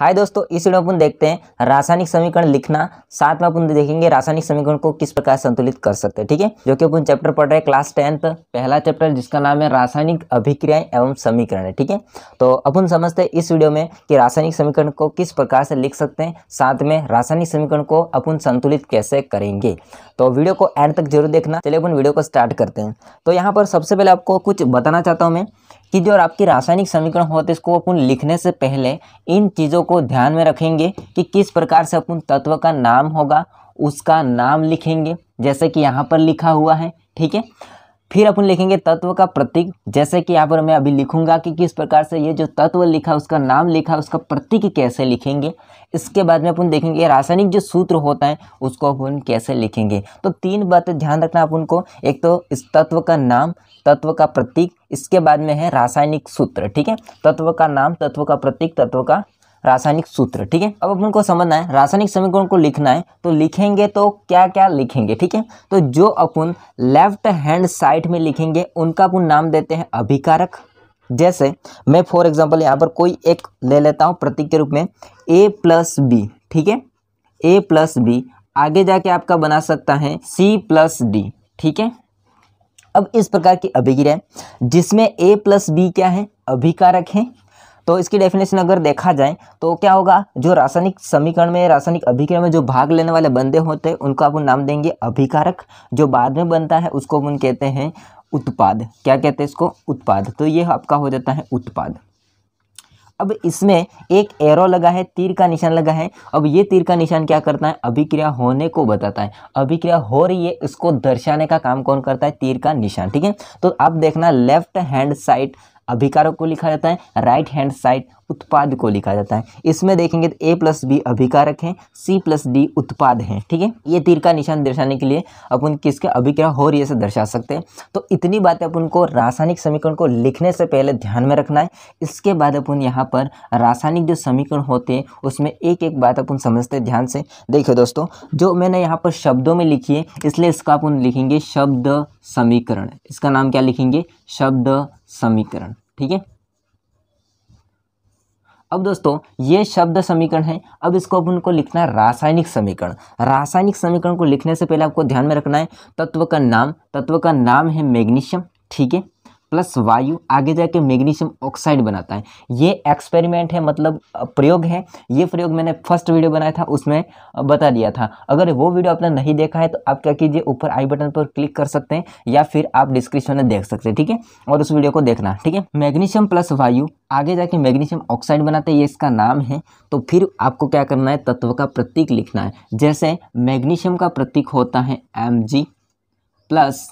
हाय दोस्तों इस वीडियो में अपन देखते हैं रासायनिक समीकरण लिखना साथ में अपन देखेंगे रासायनिक समीकरण को किस प्रकार संतुलित कर सकते हैं ठीक है जो कि अपन चैप्टर पढ़ रहे हैं क्लास टेंथ पहला चैप्टर जिसका नाम है रासायनिक अभिक्रियाएं एवं समीकरण है ठीक है तो अपन समझते हैं इस वीडियो में कि रासायनिक समीकरण को किस प्रकार से लिख सकते हैं साथ में रासायनिक समीकरण को अपन संतुलित कैसे करेंगे तो वीडियो को एंड तक जरूर देखना चलिए अपन वीडियो को स्टार्ट करते हैं तो यहाँ पर सबसे पहले आपको कुछ बताना चाहता हूँ मैं कि जो आपकी रासायनिक समीकरण होते इसको अपन लिखने से पहले इन चीज़ों को ध्यान में रखेंगे कि किस प्रकार से अपन तत्व का नाम होगा उसका नाम लिखेंगे जैसे कि यहाँ पर लिखा हुआ है ठीक है फिर अपन लिखेंगे तत्व का प्रतीक जैसे कि यहाँ पर मैं अभी लिखूंगा कि किस प्रकार से ये जो तत्व लिखा उसका नाम लिखा उसका प्रतीक कैसे लिखेंगे इसके बाद में अपन देखेंगे रासायनिक जो सूत्र होता है उसको अपन कैसे लिखेंगे तो तीन बातें ध्यान रखना अपन को एक तो इस तत्व का नाम तत्व का प्रतीक इसके बाद में है रासायनिक सूत्र ठीक है तत्व का नाम तत्व का प्रतीक तत्व का रासायनिक सूत्र ठीक है अब अपन को समझना है रासायनिक समीकरण को लिखना है तो लिखेंगे तो क्या क्या लिखेंगे ठीक है तो जो अपन लेफ्ट हैंड साइड में लिखेंगे उनका अपन नाम देते हैं अभिकारक जैसे मैं फॉर एग्जाम्पल यहाँ पर कोई एक ले लेता हूँ प्रतीक के रूप में ए प्लस बी ठीक है ए प्लस बी आगे जाके आपका बना सकता है सी प्लस डी ठीक है अब इस प्रकार की अभिक्रिया जिसमें ए प्लस बी क्या है अभिकारक है तो इसकी डेफिनेशन अगर देखा जाए तो क्या होगा जो रासायनिक समीकरण में रासायनिक अभिक्रिया में जो भाग लेने वाले बंदे होते हैं उनको अपन नाम देंगे अभिकारक जो बाद में बनता है उसको अपन कहते हैं उत्पाद क्या कहते हैं इसको उत्पाद तो ये आपका हो जाता है उत्पाद अब इसमें एक एरो लगा है तीर का निशान लगा है अब ये तीर का निशान क्या करता है अभिक्रिया होने को बताता है अभिक्रिया हो रही है इसको दर्शाने का काम कौन करता है तीर का निशान ठीक है तो आप देखना लेफ्ट हैंड साइड अभिकारक को लिखा जाता है राइट हैंड साइड उत्पाद को लिखा जाता है इसमें देखेंगे तो ए प्लस बी अभिकारक है सी प्लस डी उत्पाद है ठीक है ये तीर का निशान दर्शाने के लिए अपन किसके अभिक्रिया हो रही है से दर्शा सकते हैं तो इतनी बातें अपन को रासायनिक समीकरण को लिखने से पहले ध्यान में रखना है इसके बाद अपन यहाँ पर रासायनिक जो समीकरण होते हैं उसमें एक एक बात अपन समझते हैं ध्यान से देखिए दोस्तों जो मैंने यहाँ पर शब्दों में लिखी है इसलिए इसका अपन लिखेंगे शब्द समीकरण इसका नाम क्या लिखेंगे शब्द समीकरण ठीक है अब दोस्तों ये शब्द समीकरण है अब इसको अपन को लिखना है रासायनिक समीकरण रासायनिक समीकरण को लिखने से पहले आपको ध्यान में रखना है तत्व का नाम तत्व का नाम है मैग्नीशियम ठीक है प्लस वायु आगे जाके मैग्नीशियम ऑक्साइड बनाता है ये एक्सपेरिमेंट है मतलब प्रयोग है ये प्रयोग मैंने फर्स्ट वीडियो बनाया था उसमें बता दिया था अगर वो वीडियो आपने नहीं देखा है तो आप क्या कीजिए ऊपर आई बटन पर क्लिक कर सकते हैं या फिर आप डिस्क्रिप्शन में देख सकते हैं ठीक है और उस वीडियो को देखना ठीक है मैग्नीशियम प्लस वायु आगे जाके मैग्नीशियम ऑक्साइड बनाते हैं ये इसका नाम है तो फिर आपको क्या करना है तत्व का प्रतीक लिखना है जैसे मैग्नीशियम का प्रतीक होता है एम प्लस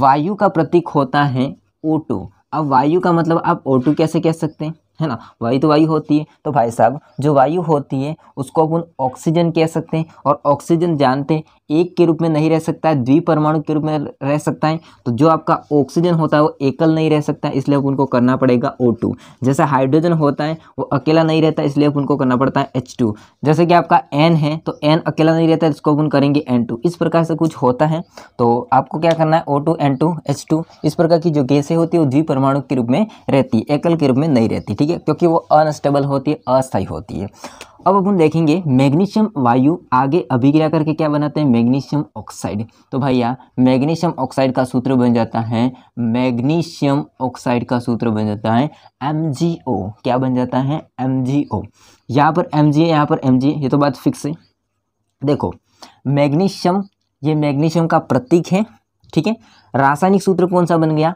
वायु का प्रतीक होता है ओ टू अब वायु का मतलब आप ओ टू कैसे कह सकते हैं है ना वायु तो वायु होती है तो भाई साहब जो वायु होती है उसको अपन ऑक्सीजन कह सकते हैं और ऑक्सीजन जानते हैं एक के रूप में नहीं रह सकता है द्विपरमाणु के रूप में रह सकता है तो जो आपका ऑक्सीजन होता है वो एकल नहीं रह सकता है इसलिए उनको करना पड़ेगा ओ टू जैसे हाइड्रोजन होता है वो अकेला नहीं रहता इसलिए उनको करना पड़ता है एच टू जैसे कि आपका एन है तो एन अकेला नहीं रहता इसको अपन करेंगे एन टू इस प्रकार से कुछ होता है तो आपको क्या करना है O two N two H two इस प्रकार की जो गैसें होती है वो द्विपरमाणु के रूप में रहती है एकल के रूप में नहीं रहती ठीक है क्योंकि वो अनस्टेबल होती है अस्थायी होती है अब अपन देखेंगे मैग्नीशियम वायु आगे अभिक्रिया करके क्या बनाते हैं मैग्नीशियम ऑक्साइड तो भैया मैग्नीशियम ऑक्साइड का सूत्र बन जाता है मैग्नीशियम ऑक्साइड का सूत्र बन जाता है एम क्या बन जाता है एम जी ओ यहाँ पर एम जी यहाँ पर एम जी ये तो बात फिक्स है देखो मैग्नीशियम ये मैग्नीशियम का प्रतीक है ठीक है रासायनिक सूत्र कौन सा बन गया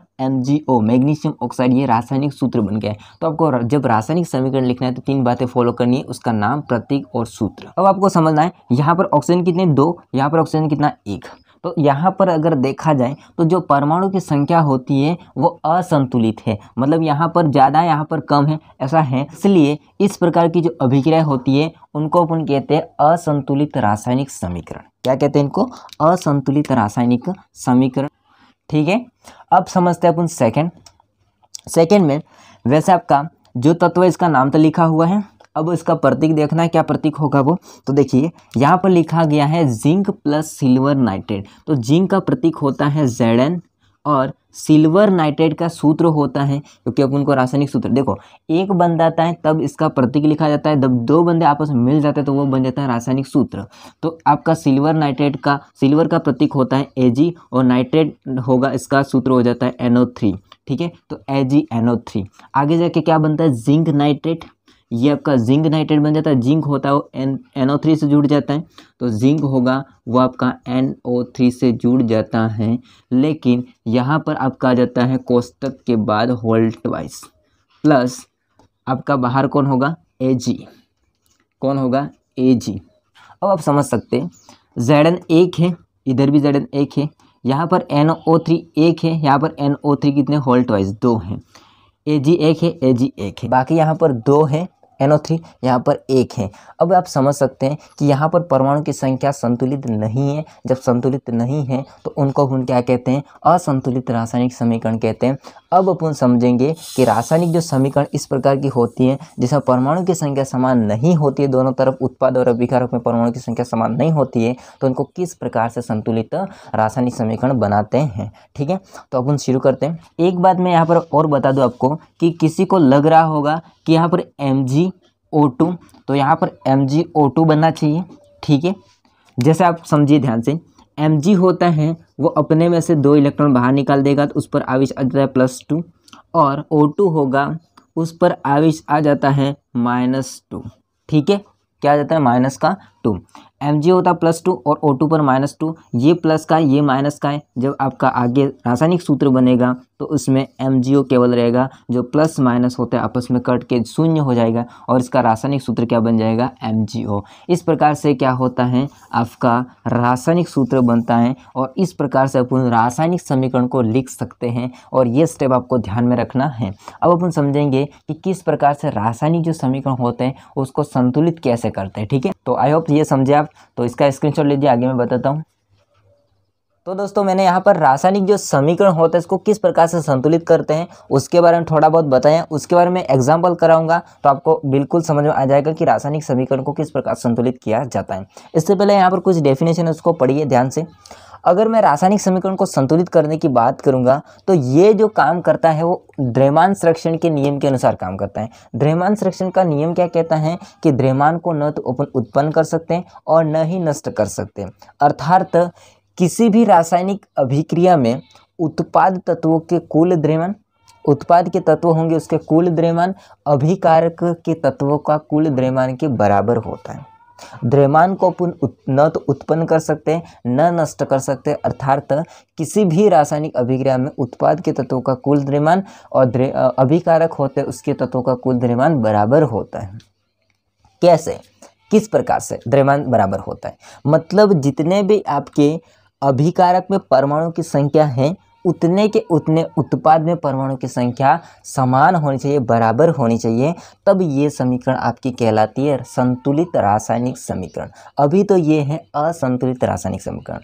ओ मैग्नीशियम ऑक्साइड ये रासायनिक सूत्र बन गया है तो आपको जब रासायनिक समीकरण लिखना है तो तीन बातें फॉलो करनी है उसका नाम प्रतीक और सूत्र अब आपको समझना है यहाँ पर ऑक्सीजन कितने दो यहाँ पर ऑक्सीजन कितना एक तो यहाँ पर अगर देखा जाए तो जो परमाणु की संख्या होती है वो असंतुलित है मतलब यहाँ पर ज़्यादा यहाँ पर कम है ऐसा है इसलिए इस प्रकार की जो अभिक्रिया होती है उनको अपन कहते हैं असंतुलित रासायनिक समीकरण क्या कहते हैं इनको असंतुलित रासायनिक समीकरण ठीक है अब समझते हैं अपन सेकेंड सेकेंड में वैसे आपका जो तत्व इसका नाम तो लिखा हुआ है अब इसका प्रतीक देखना है क्या प्रतीक होगा वो तो देखिए यहाँ पर लिखा गया है जिंक प्लस सिल्वर नाइट्रेट तो जिंक का प्रतीक होता है जेड और सिल्वर नाइट्रेट का सूत्र होता है क्योंकि अब उनको रासायनिक सूत्र देखो एक बन जाता है तब इसका प्रतीक लिखा जाता है जब दो बंदे आपस में मिल जाते हैं तो वो बन जाता है रासायनिक सूत्र तो आपका सिल्वर नाइट्रेट का सिल्वर का प्रतीक होता है एजी और नाइट्रेट होगा इसका सूत्र हो जाता है एनओ थ्री ठीक है तो एजी एनओ थ्री आगे जाके क्या बनता है जिंक नाइट्रेट ये आपका जिंक नाइट्रेट बन जाता है जिंक होता है वो एन एन थ्री से जुड़ जाता है तो जिंक होगा वो आपका एन ओ थ्री से जुड़ जाता है लेकिन यहाँ पर आपका आ जाता है कोस्तक के बाद होल्ट वाइस प्लस आपका बाहर कौन होगा ए जी कौन होगा ए जी अब आप समझ सकते हैं एन एक है इधर भी एन एक है यहाँ पर एन ओ थ्री एक है यहाँ पर एन ओ थ्री कितने होल्ट वाइज दो हैं ए जी एक है ए जी एक है बाकी यहाँ पर दो है एनओ थ्री यहाँ पर एक है अब आप समझ सकते हैं कि यहाँ पर परमाणु की संख्या संतुलित नहीं है जब संतुलित नहीं है तो उनको हम क्या कहते हैं असंतुलित रासायनिक समीकरण कहते हैं अब अपन समझेंगे कि रासायनिक जो समीकरण इस प्रकार की होती है जिसमें परमाणु की संख्या समान नहीं होती है दोनों तरफ उत्पाद और अभिकारक में परमाणु की संख्या समान नहीं होती है तो उनको किस प्रकार से संतुलित रासायनिक समीकरण बनाते हैं ठीक है तो अपन शुरू करते हैं एक बात मैं यहाँ पर और बता दूँ आपको कि किसी को लग रहा होगा कि यहाँ पर एम जी ओ टू तो यहाँ पर एम जी ओ टू बनना चाहिए ठीक है जैसे आप समझिए ध्यान से एम जी होता है वो अपने में से दो इलेक्ट्रॉन बाहर निकाल देगा तो उस पर आवेश आ जाता है प्लस टू और ओ टू होगा उस पर आवेश आ जाता है माइनस टू ठीक है क्या आ जाता है माइनस का टू एम जी होता है प्लस टू और ओ टू पर माइनस टू ये प्लस का ये माइनस का है जब आपका आगे रासायनिक सूत्र बनेगा तो उसमें एम केवल रहेगा जो प्लस माइनस होता है आपस में कट के शून्य हो जाएगा और इसका रासायनिक सूत्र क्या बन जाएगा एम इस प्रकार से क्या होता है आपका रासायनिक सूत्र बनता है और इस प्रकार से अपन रासायनिक समीकरण को लिख सकते हैं और ये स्टेप आपको ध्यान में रखना है अब अपन समझेंगे कि किस प्रकार से रासायनिक जो समीकरण होते हैं उसको संतुलित कैसे करते हैं ठीक है तो आई होप ये समझे आप तो इसका स्क्रीनशॉट लीजिए आगे मैं बताता हूँ तो दोस्तों मैंने यहाँ पर रासायनिक जो समीकरण होता है इसको किस प्रकार से संतुलित करते हैं उसके बारे में थोड़ा बहुत बताया उसके बारे में एग्जाम्पल कराऊंगा तो आपको बिल्कुल समझ में आ जाएगा कि रासायनिक समीकरण को किस प्रकार संतुलित किया जाता है इससे पहले यहाँ पर कुछ डेफिनेशन है उसको पढ़िए ध्यान से अगर मैं रासायनिक समीकरण को संतुलित करने की बात करूंगा तो ये जो काम करता है वो द्रेमान संरक्षण के नियम के अनुसार काम करता है द्रेमान संरक्षण का नियम क्या कहता है कि द्रेमान को न तो उत्पन्न कर सकते हैं और न ही नष्ट कर सकते हैं अर्थात किसी भी रासायनिक अभिक्रिया में उत्पाद तत्वों के कुल द्रव्यमान उत्पाद के तत्व होंगे उसके कुल द्रव्यमान अभिकारक के तत्वों का कुल द्रव्यमान के बराबर होता है द्रव्यमान को अपन न तो उत्पन्न कर सकते हैं न नष्ट कर सकते अर्थात किसी भी रासायनिक अभिक्रिया में उत्पाद के तत्वों का कुल द्रव्यमान और अभिकारक होते हैं उसके तत्वों का कुल द्रव्यमान बराबर होता है कैसे किस प्रकार से द्रव्यमान बराबर होता है मतलब जितने भी आपके अभिकारक में परमाणु की संख्या है उतने के उतने उत्पाद में परमाणु की संख्या समान होनी चाहिए बराबर होनी चाहिए तब ये समीकरण आपकी कहलाती है संतुलित रासायनिक समीकरण अभी तो ये है असंतुलित रासायनिक समीकरण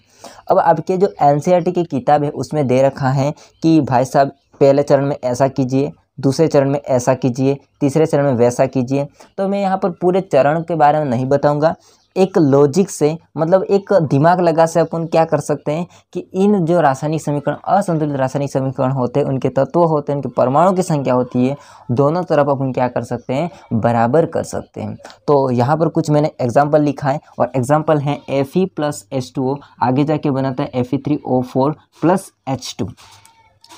अब आपके जो एन e की किताब है उसमें दे रखा है कि भाई साहब पहले चरण में ऐसा कीजिए दूसरे चरण में ऐसा कीजिए तीसरे चरण में वैसा कीजिए तो मैं यहाँ पर पूरे चरण के बारे में नहीं बताऊँगा एक लॉजिक से मतलब एक दिमाग लगा से अपन क्या कर सकते हैं कि इन जो रासायनिक समीकरण असंतुलित रासायनिक समीकरण होते हैं उनके तत्व होते हैं उनके परमाणु की संख्या होती है दोनों तरफ अपन क्या कर सकते हैं बराबर कर सकते हैं तो यहाँ पर कुछ मैंने एग्जाम्पल लिखा है और एग्जाम्पल है F E plus H two O आगे जाके बनाता है F E three O four plus H two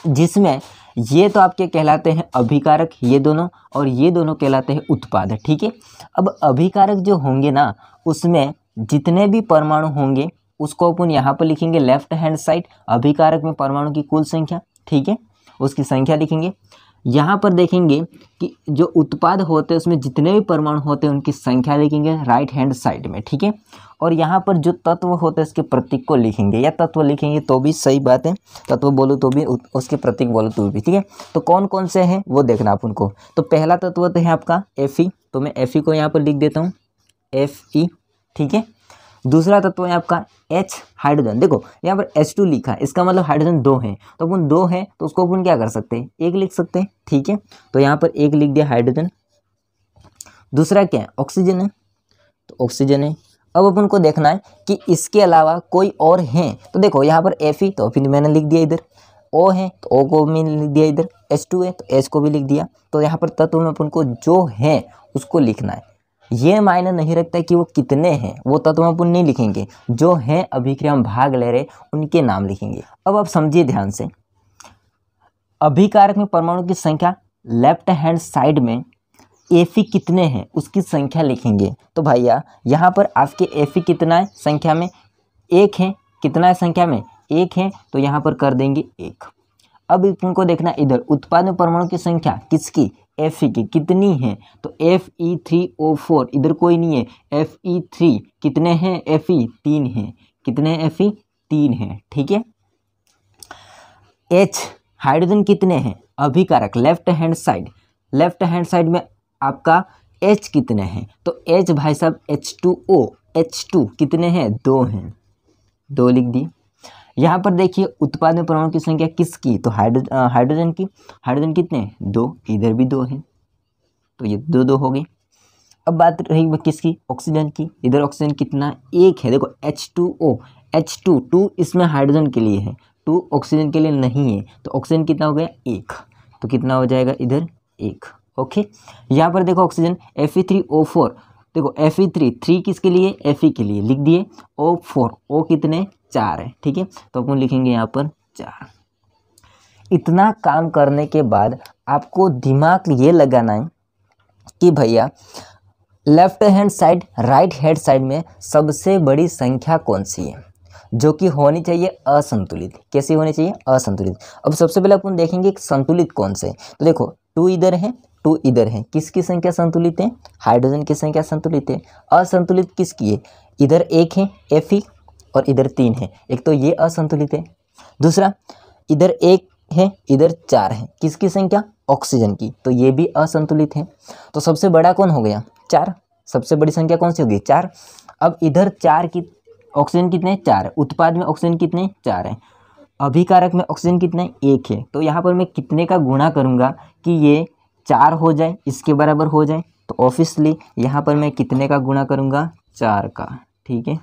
जिसमें ये तो आपके कहलाते हैं अभिकारक ये दोनों और ये दोनों कहलाते हैं उत्पाद ठीक है अब अभिकारक जो होंगे ना उसमें जितने भी परमाणु होंगे उसको अपन यहाँ पर लिखेंगे लेफ्ट हैंड साइड अभिकारक में परमाणु की कुल संख्या ठीक है उसकी संख्या लिखेंगे यहाँ पर देखेंगे कि जो उत्पाद होते हैं उसमें जितने भी परमाणु होते हैं उनकी संख्या लिखेंगे राइट हैंड साइड में ठीक है और यहाँ पर जो तत्व होते हैं उसके प्रतीक को लिखेंगे या तत्व लिखेंगे तो भी सही बात है तत्व बोलो तो भी उसके प्रतीक बोलो तो भी ठीक है तो कौन कौन से हैं वो देखना आप उनको तो पहला तत्व तो है आपका एफ तो मैं एफ को यहाँ पर लिख देता हूँ एफ ठीक है दूसरा तत्व है आपका एच हाइड्रोजन देखो यहाँ पर एच टू लिखा है इसका मतलब हाइड्रोजन दो है तो अपन दो है तो उसको अपन क्या कर सकते हैं एक लिख सकते हैं ठीक है तो यहाँ पर एक लिख दिया हाइड्रोजन दूसरा क्या है ऑक्सीजन है तो ऑक्सीजन है अब अपन को देखना है कि इसके अलावा कोई और है तो देखो यहाँ पर एफ ई तो फिर मैंने लिख दिया इधर ओ है तो ओ को भी लिख दिया इधर एच टू है तो एच को भी लिख दिया तो यहाँ पर तत्व में अपन को जो है उसको लिखना है ये मायने नहीं रखता कि वो कितने हैं वो तत्व अपन नहीं लिखेंगे जो हैं अभिक्रिया में भाग ले रहे उनके नाम लिखेंगे अब आप समझिए ध्यान से अभिकारक में परमाणु की संख्या लेफ्ट हैंड साइड में एफी कितने हैं उसकी संख्या लिखेंगे तो भैया यहाँ पर आपके एफी कितना है संख्या में एक है कितना है संख्या में एक है तो यहाँ पर कर देंगे एक अब इनको देखना इधर उत्पाद में परमाणु की संख्या किसकी एफ की e कितनी है तो F E three O four इधर कोई नहीं है एफ ई थ्री कितने हैं एफ ई e तीन हैं कितने एफ ई e? तीन हैं ठीक है एच हाइड्रोजन कितने हैं अभिकारक left hand side left hand side में आपका एच कितने हैं तो एच भाई साहब H two O H two कितने हैं दो हैं दो लिख दिए यहाँ पर देखिए उत्पादन परमाणु की संख्या किसकी तो हाइड्रोज हाइड्रोजन की हाइड्रोजन कितने दो इधर भी दो हैं तो ये दो दो हो गए अब बात रही किसकी ऑक्सीजन की इधर ऑक्सीजन कितना एक है देखो H two O H two two इसमें हाइड्रोजन के लिए है टू ऑक्सीजन के लिए नहीं है तो ऑक्सीजन कितना हो गया एक तो कितना हो जाएगा इधर एक ओके यहाँ पर देखो oxygen F E three O four देखो एफ ई थ्री थ्री किसके लिए एफ ई के लिए लिख दिए ओ फोर ओ कितने चार है ठीक है तो अपन लिखेंगे यहाँ पर चार इतना काम करने के बाद आपको दिमाग ये लगाना है कि भैया left hand side right hand side में सबसे बड़ी संख्या कौन सी है जो कि होनी चाहिए असंतुलित कैसी होनी चाहिए असंतुलित अब सबसे पहले अपन देखेंगे संतुलित कौन से तो देखो टू इधर है टू इधर है किसकी संख्या संतुलित है हाइड्रोजन की संख्या संतुलित है असंतुलित किसकी है इधर एक है एफ ही और इधर तीन है एक तो ये असंतुलित है दूसरा इधर एक है इधर चार है किसकी संख्या ऑक्सीजन की तो ये भी असंतुलित है तो सबसे बड़ा कौन हो गया चार सबसे बड़ी संख्या कौन सी होगी चार अब इधर चार की ऑक्सीजन कितने चार है उत्पाद में ऑक्सीजन कितने चार हैं अभिकारक में ऑक्सीजन कितने एक है तो यहाँ पर मैं कितने का गुणा करूँगा कि ये चार हो जाए इसके बराबर हो जाए तो ऑफिसली यहाँ पर मैं कितने का गुणा करूँगा चार का ठीक है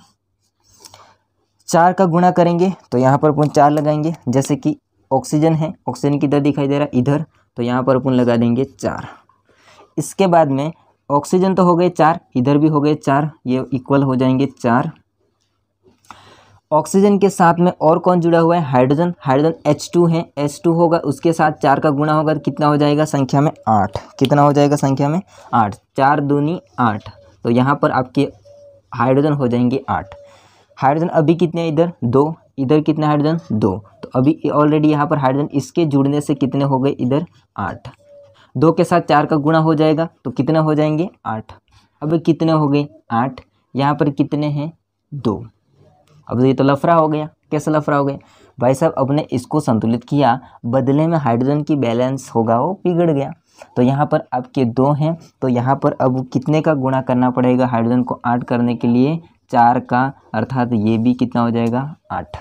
चार का गुणा करेंगे तो यहाँ पर अपन चार लगाएंगे जैसे कि ऑक्सीजन है ऑक्सीजन किधर दिखाई दे रहा है इधर तो यहाँ पर अपन लगा देंगे चार इसके बाद में ऑक्सीजन तो हो गए चार इधर भी हो गए चार ये इक्वल हो जाएंगे चार ऑक्सीजन के साथ में और कौन जुड़ा हुआ है हाइड्रोजन हाइड्रोजन एच टू है एच टू होगा उसके साथ चार का गुणा होगा तो कितना हो जाएगा संख्या में आठ कितना हो जाएगा संख्या में आठ चार दूनी आठ तो यहाँ पर आपके हाइड्रोजन हो जाएंगे आठ हाइड्रोजन अभी कितने इधर दो इधर कितने हाइड्रोजन दो तो अभी ऑलरेडी यहाँ पर हाइड्रोजन इसके जुड़ने से कितने हो गए इधर आठ दो के साथ चार का गुणा हो जाएगा तो कितने हो जाएंगे आठ अब कितने हो गए आठ यहाँ पर कितने हैं दो अब तो ये तो लफड़ा हो गया कैसे लफड़ा हो गया भाई साहब अपने इसको संतुलित किया बदले में हाइड्रोजन की बैलेंस होगा वो बिगड़ गया तो यहाँ पर आपके दो हैं तो यहाँ पर अब कितने का गुणा करना पड़ेगा हाइड्रोजन को आठ करने के लिए चार का अर्थात ये भी कितना हो जाएगा आठ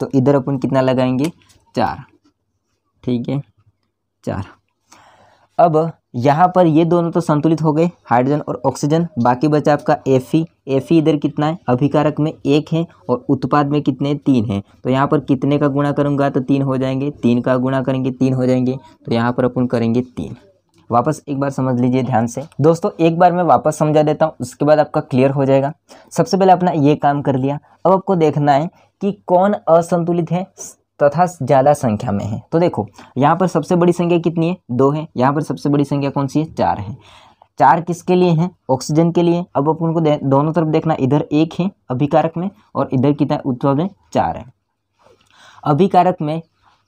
तो इधर अपन कितना लगाएंगे चार ठीक है चार अब यहाँ पर ये दोनों तो संतुलित हो गए हाइड्रोजन और ऑक्सीजन बाकी बचा आपका एफ ई एफ ई इधर कितना है अभिकारक में एक है और उत्पाद में कितने तीन हैं तो यहाँ पर कितने का गुणा करूँगा तो तीन हो जाएंगे तीन का गुणा करेंगे तीन हो जाएंगे तो यहाँ पर अपन करेंगे तीन वापस एक बार समझ लीजिए ध्यान से दोस्तों एक बार मैं वापस समझा देता हूँ उसके बाद आपका क्लियर हो जाएगा सबसे पहले अपना ये काम कर लिया अब आपको देखना है कि कौन असंतुलित है तथा ज़्यादा संख्या में है तो देखो यहाँ पर सबसे बड़ी संख्या कितनी है दो है यहाँ पर सबसे बड़ी संख्या कौन सी है चार है चार किसके लिए हैं ऑक्सीजन के लिए अब आप उनको दोनों तरफ देखना इधर एक है अभिकारक में और इधर कितना उत्पाद में चार है अभिकारक में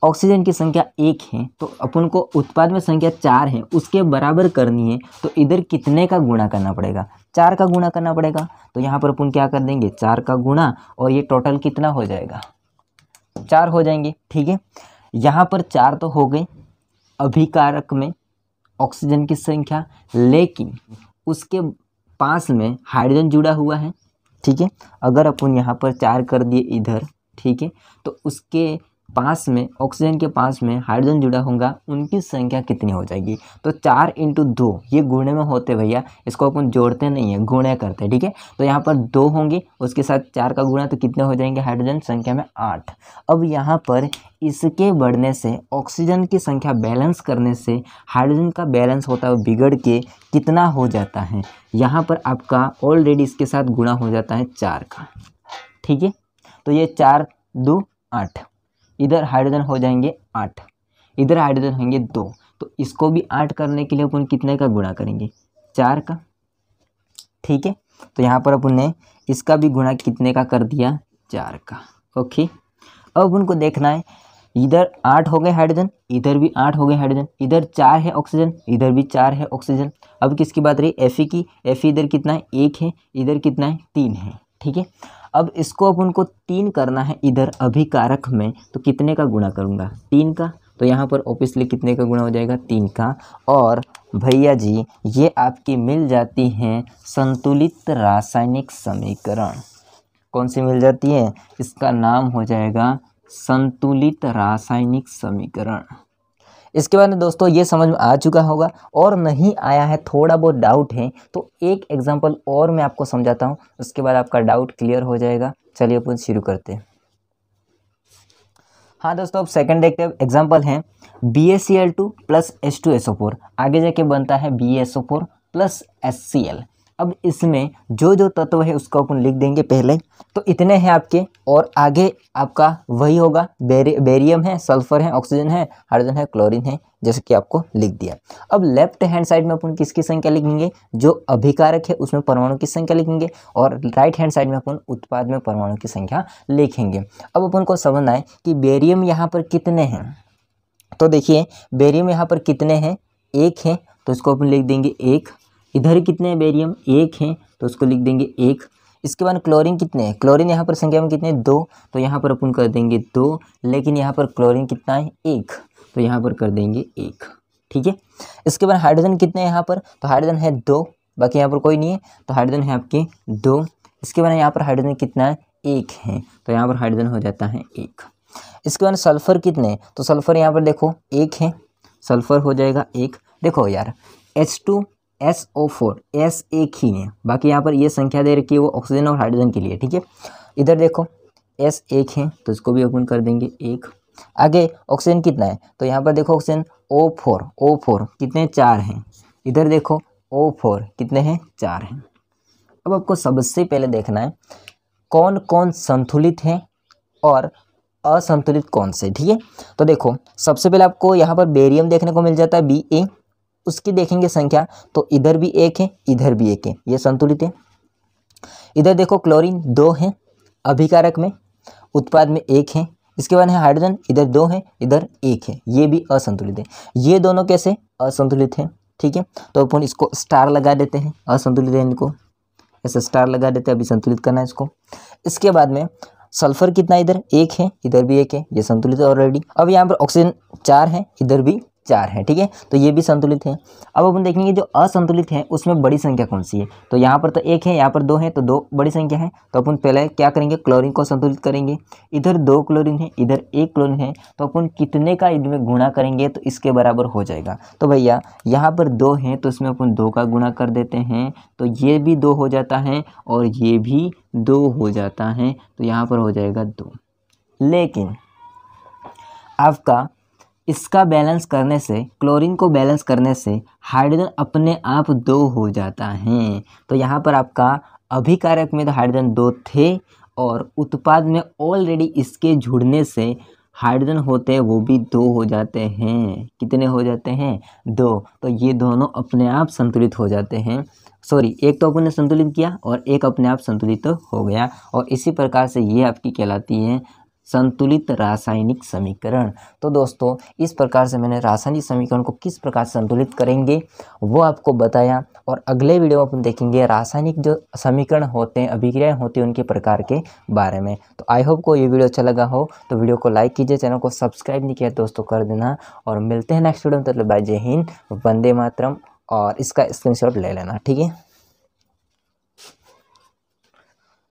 ऑक्सीजन की संख्या एक है तो अपन को उत्पाद में संख्या चार है उसके बराबर करनी है तो इधर कितने का गुणा करना पड़ेगा चार का गुणा करना पड़ेगा तो यहाँ पर अपन क्या कर देंगे चार का गुणा और ये टोटल कितना हो जाएगा चार हो जाएंगे ठीक है यहाँ पर चार तो हो गए अभिकारक में ऑक्सीजन की संख्या लेकिन उसके पास में हाइड्रोजन जुड़ा हुआ है ठीक है अगर अपन यहाँ पर चार कर दिए इधर ठीक है तो उसके पास में ऑक्सीजन के पास में हाइड्रोजन जुड़ा होगा उनकी संख्या कितनी हो जाएगी तो चार इंटू दो ये गुणे में होते भैया इसको अपन जोड़ते नहीं है गुणे करते ठीक है तो यहाँ पर दो होंगे उसके साथ चार का गुणा तो कितने हो जाएंगे हाइड्रोजन संख्या में आठ अब यहाँ पर इसके बढ़ने से ऑक्सीजन की संख्या बैलेंस करने से हाइड्रोजन का बैलेंस होता है बिगड़ के कितना हो जाता है यहाँ पर आपका ऑलरेडी इसके साथ गुणा हो जाता है चार का ठीक है तो ये चार दो आठ इधर हाइड्रोजन हो जाएंगे आठ इधर हाइड्रोजन होंगे दो तो इसको भी आठ करने के लिए अपन कितने का गुणा करेंगे चार का ठीक है तो यहाँ पर अपन ने इसका भी गुणा कितने का कर दिया चार का ओके अब उनको देखना है इधर आठ हो गए हाइड्रोजन इधर भी आठ हो गए हाइड्रोजन इधर चार है ऑक्सीजन इधर भी चार है ऑक्सीजन अब किसकी बात रही एफ की एफ इधर कितना है एक है इधर कितना है तीन है ठीक है अब इसको अपन को तीन करना है इधर अभिकारक में तो कितने का गुणा करूँगा तीन का तो यहाँ पर ऑब्वियसली कितने का गुणा हो जाएगा तीन का और भैया जी ये आपकी मिल जाती हैं संतुलित रासायनिक समीकरण कौन सी मिल जाती है इसका नाम हो जाएगा संतुलित रासायनिक समीकरण इसके बाद दोस्तों ये समझ में आ चुका होगा और नहीं आया है थोड़ा बहुत डाउट है तो एक एग्जाम्पल और मैं आपको समझाता हूँ उसके बाद आपका डाउट क्लियर हो जाएगा चलिए अपन शुरू करते हैं हाँ दोस्तों अब सेकंड एक एग्जाम्पल है B S C L two plus S two S O four आगे जाके बनता है B S O four plus S C L अब इसमें जो जो तत्व है उसको अपन लिख देंगे पहले तो इतने हैं आपके और आगे आपका वही होगा बेरि, बेरियम है सल्फर है ऑक्सीजन है हाइड्रोजन है क्लोरीन है जैसे कि आपको लिख दिया अब लेफ्ट हैंड साइड में अपन किसकी संख्या लिखेंगे जो अभिकारक है उसमें परमाणु की संख्या लिखेंगे और राइट हैंड साइड में अपन उत्पाद में परमाणु की संख्या लिखेंगे अब अपन को समझना है कि बेरियम यहाँ पर कितने हैं तो देखिए बेरियम यहाँ पर कितने हैं एक है तो इसको अपन लिख देंगे एक इधर कितने हैं बेरियम एक हैं तो उसको लिख देंगे एक इसके बाद क्लोरीन कितने हैं क्लोरीन यहाँ पर संख्या में कितने हैं दो तो यहाँ पर अपन कर देंगे दो लेकिन यहाँ पर क्लोरीन कितना है एक तो यहाँ पर कर देंगे एक ठीक है इसके बाद हाइड्रोजन कितने हैं यहाँ पर तो हाइड्रोजन है दो बाकी यहाँ पर कोई नहीं है तो हाइड्रोजन है आपके दो इसके बाद यहाँ पर हाइड्रोजन कितना है एक है तो यहाँ पर हाइड्रोजन हो जाता है एक इसके बाद सल्फर कितने तो सल्फर यहाँ पर देखो एक है सल्फर हो जाएगा एक देखो यार H two S O four S एक ही है बाकी यहाँ पर ये संख्या दे रखी है वो ऑक्सीजन और हाइड्रोजन के लिए ठीक है इधर देखो एस एक है तो इसको भी ओपन कर देंगे एक आगे ऑक्सीजन कितना है तो यहाँ पर देखो oxygen O four O four कितने चार हैं इधर देखो ओ फोर कितने हैं चार हैं अब आपको सबसे पहले देखना है कौन कौन संतुलित हैं और असंतुलित कौन से ठीक है तो देखो सबसे पहले आपको यहाँ पर बेरियम देखने को मिल जाता है बी ए उसकी देखेंगे संख्या तो इधर भी एक है इधर भी एक है ये संतुलित है इधर देखो क्लोरीन दो है अभिकारक में उत्पाद में एक है इसके बाद है हाइड्रोजन इधर दो है इधर एक है ये भी असंतुलित है ये दोनों कैसे असंतुलित है ठीक है तो अपन इसको स्टार लगा देते हैं असंतुलित है इनको ऐसे स्टार लगा देते हैं अभी संतुलित करना है इसको इसके बाद में सल्फर कितना इधर एक है इधर भी एक है ये संतुलित है ऑलरेडी अब यहाँ पर ऑक्सीजन चार है इधर भी चार है ठीक है तो ये भी संतुलित है अब अपन देखेंगे जो असंतुलित है उसमें बड़ी संख्या कौन सी है तो यहाँ पर तो एक है यहाँ पर दो है तो दो बड़ी संख्या है तो अपन पहले क्या करेंगे क्लोरीन को संतुलित करेंगे इधर दो क्लोरीन है इधर एक क्लोरीन है तो अपन कितने का इनमें गुणा करेंगे तो इसके बराबर हो जाएगा तो भैया यहाँ पर दो हैं तो इसमें अपन दो का गुणा कर देते हैं तो ये भी दो हो जाता है और ये भी दो हो जाता है तो यहाँ पर हो जाएगा दो लेकिन आपका इसका बैलेंस करने से क्लोरीन को बैलेंस करने से हाइड्रोजन अपने आप दो हो जाता है तो यहाँ पर आपका अभिकारक में तो हाइड्रोजन दो थे और उत्पाद में ऑलरेडी इसके जुड़ने से हाइड्रोजन होते हैं वो भी दो हो जाते हैं कितने हो जाते हैं दो तो ये दोनों अपने आप संतुलित हो जाते हैं सॉरी एक तो अपने संतुलित किया और एक अपने आप संतुलित तो हो गया और इसी प्रकार से ये आपकी कहलाती है संतुलित रासायनिक समीकरण तो दोस्तों इस प्रकार से मैंने रासायनिक समीकरण को किस प्रकार संतुलित करेंगे वो आपको बताया और अगले वीडियो में अपन देखेंगे रासायनिक जो समीकरण होते हैं अभिक्रियाएं होती हैं उनके प्रकार के बारे में तो आई होप को ये वीडियो अच्छा लगा हो तो वीडियो को लाइक कीजिए चैनल को सब्सक्राइब नहीं किया दोस्तों कर देना और मिलते हैं नेक्स्ट वीडियो में तो बाय जय हिंद वंदे मातरम और इसका स्क्रीन ले लेना ठीक है